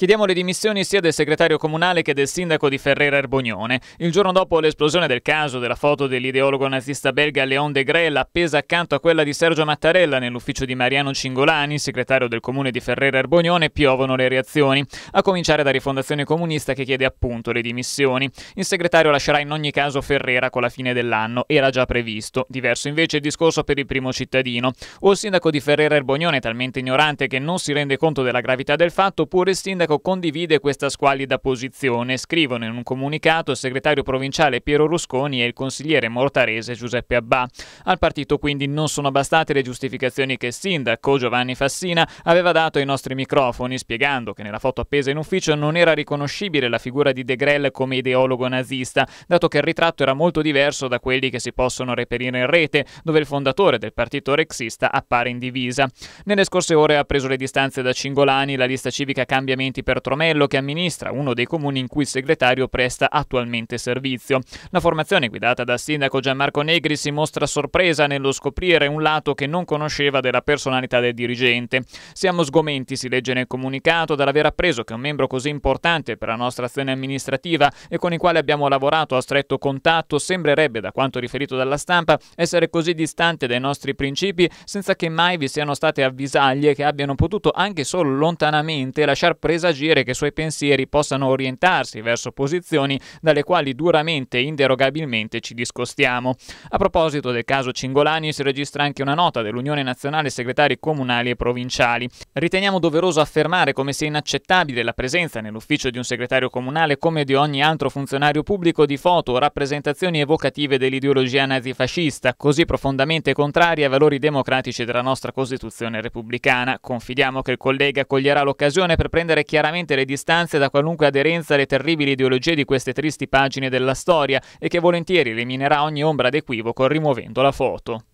Chiediamo le dimissioni sia del segretario comunale che del sindaco di Ferrera Erbognone. Il giorno dopo l'esplosione del caso della foto dell'ideologo nazista belga Leon de Grel appesa accanto a quella di Sergio Mattarella nell'ufficio di Mariano Cingolani, segretario del comune di Ferrera Erbognone, piovono le reazioni, a cominciare da Rifondazione Comunista che chiede appunto le dimissioni. Il segretario lascerà in ogni caso Ferrera con la fine dell'anno, era già previsto. Diverso invece il discorso per il primo cittadino. O il sindaco di Ferrera Erbognone è talmente ignorante che non si rende conto della gravità del fatto, oppure il sindaco sindaco condivide questa squallida posizione, scrivono in un comunicato il segretario provinciale Piero Rusconi e il consigliere mortarese Giuseppe Abbà. Al partito quindi non sono bastate le giustificazioni che il sindaco Giovanni Fassina aveva dato ai nostri microfoni, spiegando che nella foto appesa in ufficio non era riconoscibile la figura di De Grel come ideologo nazista, dato che il ritratto era molto diverso da quelli che si possono reperire in rete, dove il fondatore del partito rexista appare in divisa. Nelle scorse ore ha preso le distanze da Cingolani, la lista civica Cambiamenti Scarpati per Tromello che amministra uno dei comuni in cui il segretario presta attualmente servizio. La formazione guidata dal sindaco Gianmarco Negri si mostra sorpresa nello scoprire un lato che non conosceva della personalità del dirigente. Siamo sgomenti, si legge nel comunicato, dall'aver appreso che un membro così importante per la nostra azione amministrativa e con il quale abbiamo lavorato a stretto contatto sembrerebbe, da quanto riferito dalla stampa, essere così distante dai nostri principi senza che mai vi siano state avvisaglie che abbiano potuto anche solo lontanamente lasciar presa agire che i suoi pensieri possano orientarsi verso posizioni dalle quali duramente e inderogabilmente ci discostiamo. A proposito del caso Cingolani si registra anche una nota dell'Unione Nazionale Segretari Comunali e Provinciali. Riteniamo doveroso affermare come sia inaccettabile la presenza nell'ufficio di un segretario comunale come di ogni altro funzionario pubblico di foto o rappresentazioni evocative dell'ideologia nazifascista, così profondamente contrarie ai valori democratici della nostra Costituzione repubblicana. Confidiamo che il collega coglierà l'occasione per prendere chiaramente le distanze da qualunque aderenza alle terribili ideologie di queste tristi pagine della storia e che volentieri eliminerà ogni ombra d'equivoco rimuovendo la foto.